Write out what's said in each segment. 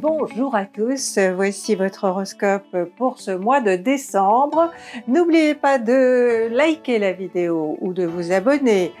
Bonjour à tous, voici votre horoscope pour ce mois de décembre. N'oubliez pas de liker la vidéo ou de vous abonner.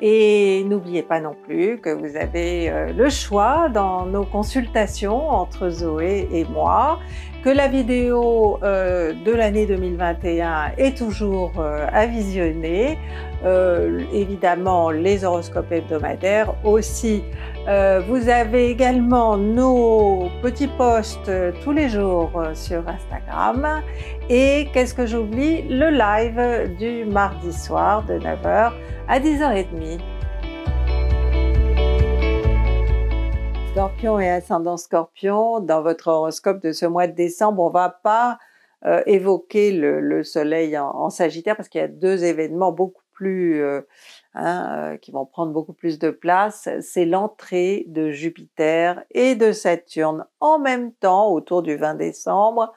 Et n'oubliez pas non plus que vous avez euh, le choix dans nos consultations entre Zoé et moi, que la vidéo euh, de l'année 2021 est toujours euh, à visionner euh, évidemment les horoscopes hebdomadaires aussi. Euh, vous avez également nos petits posts euh, tous les jours sur Instagram et qu'est-ce que j'oublie Le live du mardi soir de 9h à 10h30. Scorpion et ascendant Scorpion, dans votre horoscope de ce mois de décembre, on va pas évoquer le, soleil en, en, Sagittaire parce qu'il y a deux événements beaucoup plus, euh, hein, euh, qui vont prendre beaucoup plus de place, c'est l'entrée de Jupiter et de Saturne en même temps autour du 20 décembre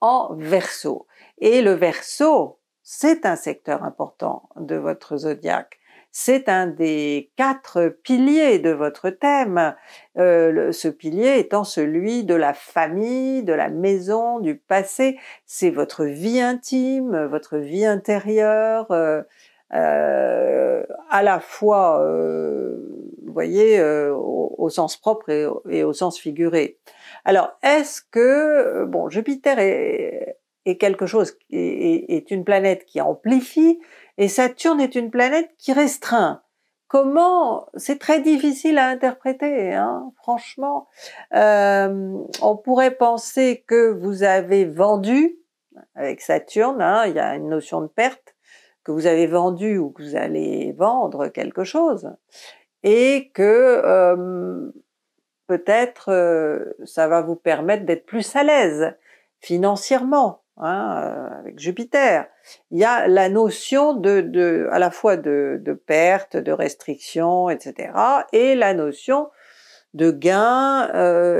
en Verseau. Et le Verseau, c'est un secteur important de votre zodiaque. C'est un des quatre piliers de votre thème, euh, ce pilier étant celui de la famille, de la maison, du passé. C'est votre vie intime, votre vie intérieure, euh, à la fois, euh, vous voyez, euh, au, sens propre et, au sens figuré. Alors, est-ce que, bon, Jupiter est, quelque chose, est, est, une planète qui amplifie, et Saturne est une planète qui restreint comment c'est très difficile à interpréter, hein, franchement. on pourrait penser que vous avez vendu avec Saturne, hein, il y a une notion de perte, que vous avez vendu ou que vous allez vendre quelque chose et que peut-être ça va vous permettre d'être plus à l'aise financièrement hein, avec Jupiter. Il y a la notion de, de à la fois de, de perte, de restriction, etc. et la notion de gain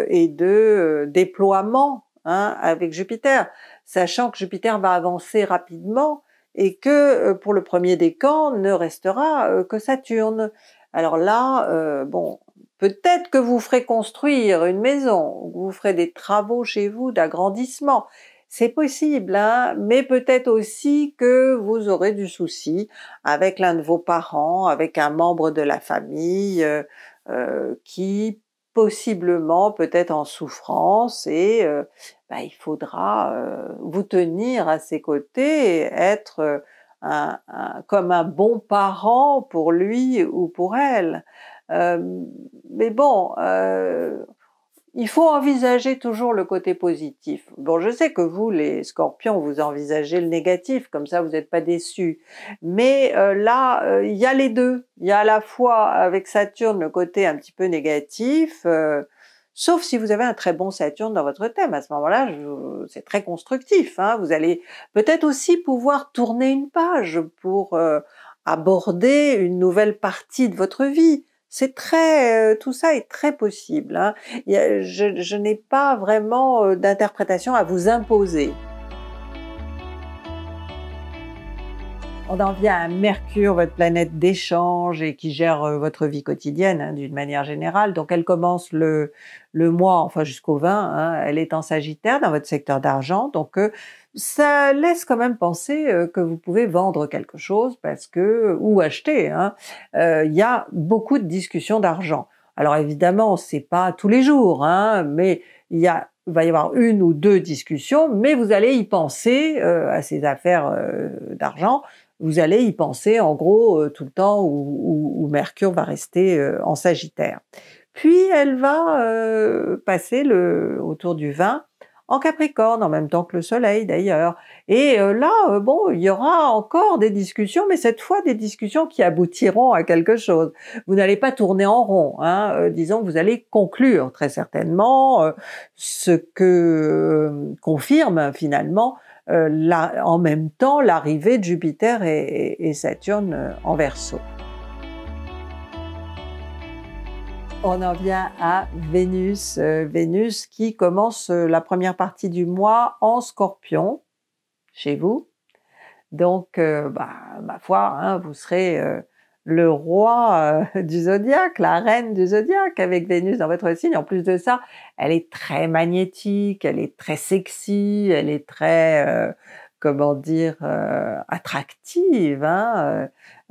et de déploiement hein, avec Jupiter, sachant que Jupiter va avancer rapidement et que euh, pour le premier des camps ne restera euh, que Saturne. Alors là, euh, bon, peut-être que vous ferez construire une maison, vous ferez des travaux chez vous d'agrandissement, c'est possible, hein, mais peut-être aussi que vous aurez du souci avec l'un de vos parents, avec un membre de la famille qui possiblement peut-être en souffrance et euh, bah, il faudra euh, vous tenir à ses côtés et être euh, un, comme un bon parent pour lui ou pour elle. mais bon, il faut envisager toujours le côté positif. Bon, je sais que vous, les scorpions, vous envisagez le négatif, comme ça vous n'êtes pas déçus. Mais euh, là, euh, il y a les deux. Il y a à la fois avec Saturne le côté un petit peu négatif, euh, sauf si vous avez un très bon Saturne dans votre thème. À ce moment-là, c'est très constructif. Hein. Vous allez peut-être aussi pouvoir tourner une page pour aborder une nouvelle partie de votre vie. C'est très, euh, tout ça est très possible. Hein. Je, n'ai pas vraiment euh, d'interprétation à vous imposer. On en vient à Mercure, votre planète d'échange et qui gère euh, votre vie quotidienne hein, d'une manière générale. Donc elle commence le, le mois, enfin jusqu'au 20, hein. elle est en Sagittaire dans votre secteur d'argent. Donc ça laisse quand même penser euh, que vous pouvez vendre quelque chose parce que ou acheter. Il hein, euh, y a beaucoup de discussions d'argent. Alors évidemment, c'est pas tous les jours, hein, mais il y a il va y avoir une ou deux discussions, mais vous allez y penser euh, à ces affaires d'argent. Vous allez y penser en gros tout le temps où, Mercure va rester en Sagittaire. Puis elle va passer le, autour du vin en Capricorne, en même temps que le Soleil d'ailleurs. Et euh, là, euh, bon, il y aura encore des discussions, mais cette fois des discussions qui aboutiront à quelque chose. Vous n'allez pas tourner en rond, hein. Euh, disons que vous allez conclure très certainement ce que confirme finalement en même temps l'arrivée de Jupiter et, et Saturne en Verseau. On en vient à Vénus. Euh, Vénus qui commence euh, la première partie du mois en scorpion, chez vous. Donc, euh, bah, ma foi, hein, vous serez le roi du zodiaque, la reine du zodiaque avec Vénus dans votre signe. En plus de ça, elle est très magnétique, elle est très sexy, elle est très comment dire, euh, attractive hein, euh,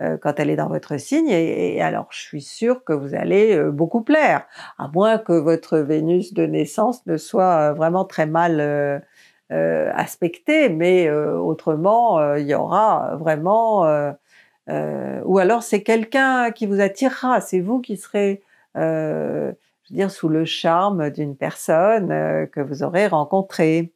euh, quand elle est dans votre signe. Et, alors, je suis sûre que vous allez beaucoup plaire, à moins que votre Vénus de naissance ne soit vraiment très mal aspectée. Mais autrement, il y aura vraiment... ou alors, c'est quelqu'un qui vous attirera. C'est vous qui serez... je veux dire, sous le charme d'une personne que vous aurez rencontrée.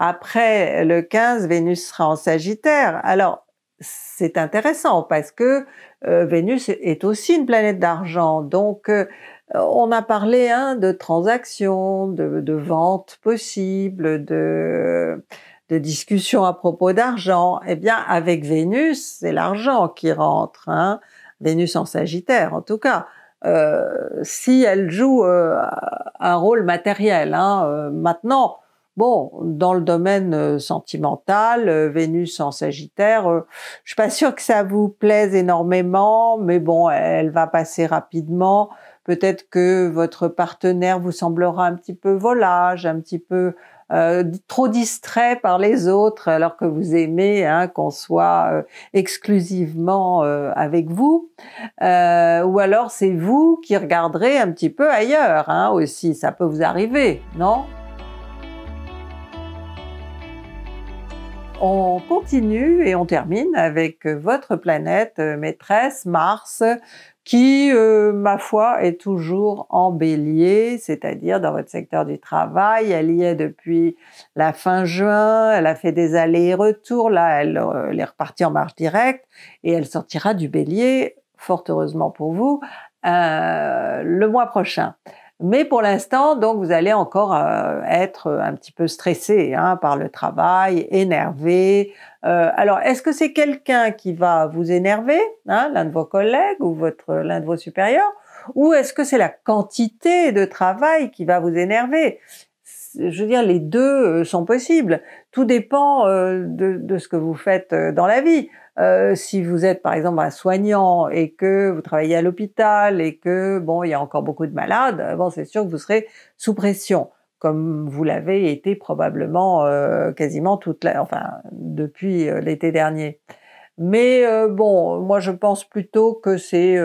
Après le 15, Vénus sera en Sagittaire. Alors, c'est intéressant parce que euh, Vénus est aussi une planète d'argent. Donc, euh, on a parlé hein, de transactions, de, ventes possibles, de, discussions à propos d'argent. Eh bien, avec Vénus, c'est l'argent qui rentre. Hein. Vénus en Sagittaire, en tout cas. Euh, si elle joue un rôle matériel. Hein, maintenant, Bon, dans le domaine euh, sentimental, euh, Vénus en Sagittaire, euh, je suis pas sûre que ça vous plaise énormément, mais bon, elle va passer rapidement. Peut-être que votre partenaire vous semblera un petit peu volage, un petit peu trop distrait par les autres, alors que vous aimez hein, qu'on soit exclusivement avec vous. ou alors c'est vous qui regarderez un petit peu ailleurs hein, aussi, ça peut vous arriver, non On continue et on termine avec euh, votre planète euh, maîtresse, Mars, qui, euh, ma foi, est toujours en bélier, c'est-à-dire dans votre secteur du travail. Elle y est depuis la fin juin, elle a fait des allers-retours, là, elle, est repartie en marche directe et elle sortira du bélier, fort heureusement pour vous, le mois prochain. Mais pour l'instant, donc, vous allez encore euh, être euh, un petit peu stressé hein, par le travail, énervé. Euh, alors, est-ce que c'est quelqu'un qui va vous énerver, hein, l'un de vos collègues ou votre l'un de vos supérieurs, ou est-ce que c'est la quantité de travail qui va vous énerver je veux dire, les deux euh, sont possibles. Tout dépend euh, de, ce que vous faites euh, dans la vie. si vous êtes par exemple un soignant et que vous travaillez à l'hôpital et que bon, il y a encore beaucoup de malades, bon, c'est sûr que vous serez sous pression, comme vous l'avez été probablement quasiment toute la, enfin depuis l'été dernier. Mais bon, moi je pense plutôt que c'est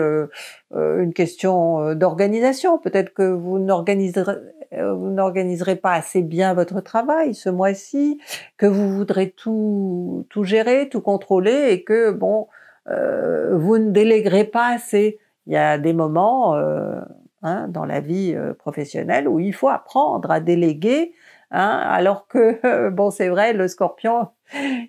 une question d'organisation. Peut-être que vous n'organiserez euh, vous n'organiserez pas assez bien votre travail ce mois-ci, que vous voudrez tout, gérer, tout contrôler et que, bon, euh, vous ne déléguerez pas assez. Il y a des moments euh, hein, dans la vie professionnelle où il faut apprendre à déléguer, hein, alors que, bon, c'est vrai, le scorpion,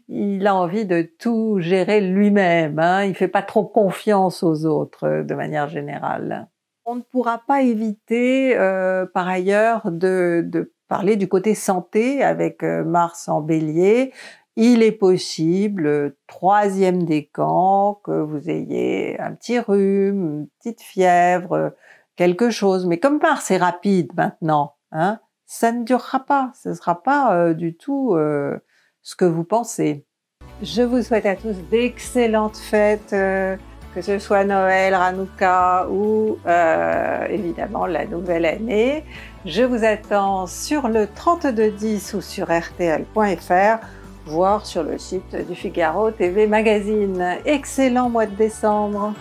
il a envie de tout gérer lui-même, hein. il ne fait pas trop confiance aux autres de manière générale. On ne pourra pas éviter, euh, par ailleurs, de, parler du côté santé avec euh, Mars en bélier. Il est possible, troisième décan, que vous ayez un petit rhume, une petite fièvre, quelque chose. Mais comme Mars est rapide maintenant, hein, ça ne durera pas, ce ne sera pas euh, du tout ce que vous pensez. Je vous souhaite à tous d'excellentes fêtes que ce soit Noël, Hanouka ou euh, évidemment la nouvelle année. Je vous attends sur le 3210 ou sur rtl.fr, voire sur le site du Figaro TV Magazine. Excellent mois de décembre!